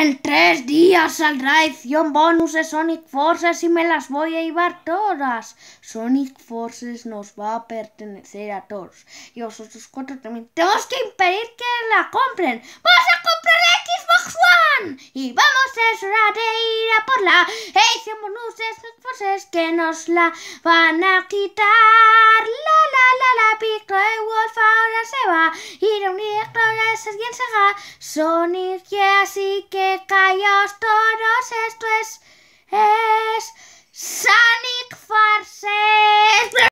En tres días saldrá edición bonus de Sonic Forces y me las voy a llevar todas. Sonic Forces nos va a pertenecer a todos. Y vosotros cuatro también. Tenemos que impedir que la compren. ¡Vamos a comprar Xbox One! Y vamos a ir a por la edición bonus de Sonic Forces que nos la van a quitar. La la la la, Pico de Wolf ahora se va. Ir a unir Sonic, así que callaos todos.